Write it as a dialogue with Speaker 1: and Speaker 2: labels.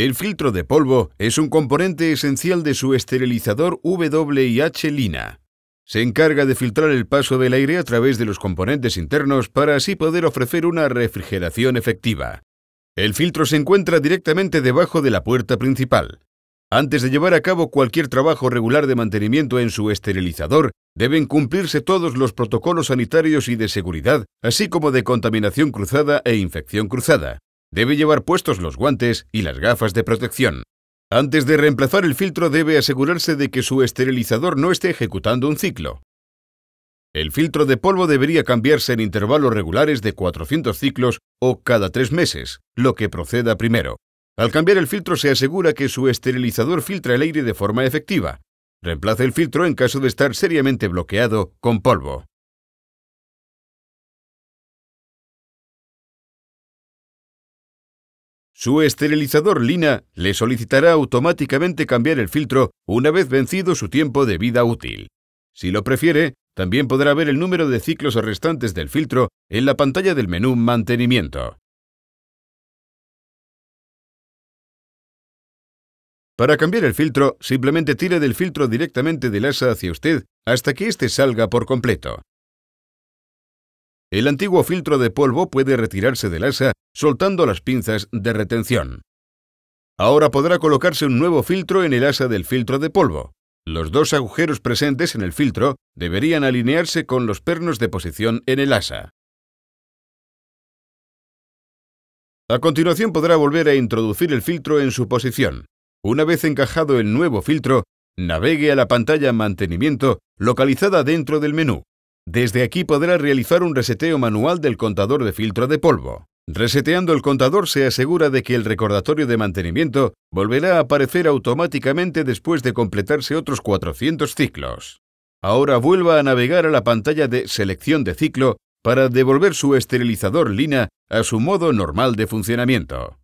Speaker 1: El filtro de polvo es un componente esencial de su esterilizador WIH Lina. Se encarga de filtrar el paso del aire a través de los componentes internos para así poder ofrecer una refrigeración efectiva. El filtro se encuentra directamente debajo de la puerta principal. Antes de llevar a cabo cualquier trabajo regular de mantenimiento en su esterilizador, deben cumplirse todos los protocolos sanitarios y de seguridad, así como de contaminación cruzada e infección cruzada. Debe llevar puestos los guantes y las gafas de protección. Antes de reemplazar el filtro debe asegurarse de que su esterilizador no esté ejecutando un ciclo. El filtro de polvo debería cambiarse en intervalos regulares de 400 ciclos o cada tres meses, lo que proceda primero. Al cambiar el filtro se asegura que su esterilizador filtra el aire de forma efectiva. Reemplace el filtro en caso de estar seriamente bloqueado con polvo. Su esterilizador Lina le solicitará automáticamente cambiar el filtro una vez vencido su tiempo de vida útil. Si lo prefiere, también podrá ver el número de ciclos restantes del filtro en la pantalla del menú Mantenimiento. Para cambiar el filtro, simplemente tire del filtro directamente del asa hacia usted hasta que éste salga por completo. El antiguo filtro de polvo puede retirarse del asa soltando las pinzas de retención. Ahora podrá colocarse un nuevo filtro en el asa del filtro de polvo. Los dos agujeros presentes en el filtro deberían alinearse con los pernos de posición en el asa. A continuación podrá volver a introducir el filtro en su posición. Una vez encajado el nuevo filtro, navegue a la pantalla Mantenimiento localizada dentro del menú. Desde aquí podrá realizar un reseteo manual del contador de filtro de polvo. Reseteando el contador se asegura de que el recordatorio de mantenimiento volverá a aparecer automáticamente después de completarse otros 400 ciclos. Ahora vuelva a navegar a la pantalla de selección de ciclo para devolver su esterilizador Lina a su modo normal de funcionamiento.